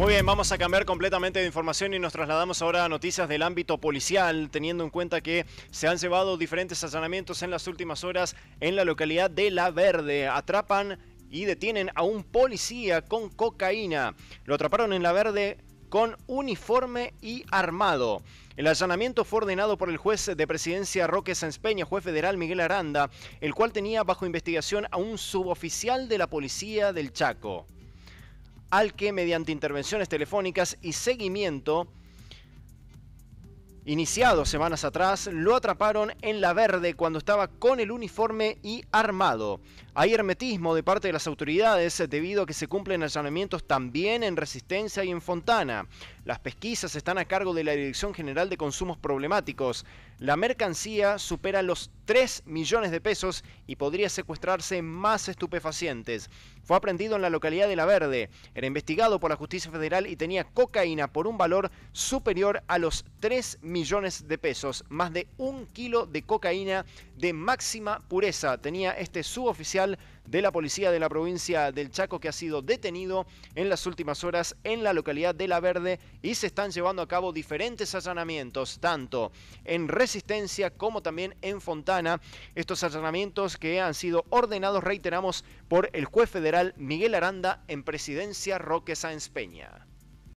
Muy bien, vamos a cambiar completamente de información y nos trasladamos ahora a noticias del ámbito policial, teniendo en cuenta que se han llevado diferentes allanamientos en las últimas horas en la localidad de La Verde. Atrapan y detienen a un policía con cocaína. Lo atraparon en La Verde con uniforme y armado. El allanamiento fue ordenado por el juez de presidencia Roque Sanz juez federal Miguel Aranda, el cual tenía bajo investigación a un suboficial de la policía del Chaco al que mediante intervenciones telefónicas y seguimiento iniciado semanas atrás, lo atraparon en la verde cuando estaba con el uniforme y armado. Hay hermetismo de parte de las autoridades eh, debido a que se cumplen allanamientos también en Resistencia y en Fontana. Las pesquisas están a cargo de la Dirección General de Consumos Problemáticos. La mercancía supera los 3 millones de pesos y podría secuestrarse más estupefacientes. Fue aprendido en la localidad de La Verde. Era investigado por la justicia federal y tenía cocaína por un valor superior a los 3 millones de pesos. Más de un kilo de cocaína de máxima pureza tenía este suboficial de la policía de la provincia del Chaco que ha sido detenido en las últimas horas en la localidad de La Verde y se están llevando a cabo diferentes allanamientos, tanto en Resistencia como también en Fontana. Estos allanamientos que han sido ordenados, reiteramos, por el juez federal Miguel Aranda en presidencia Roque Sáenz Peña.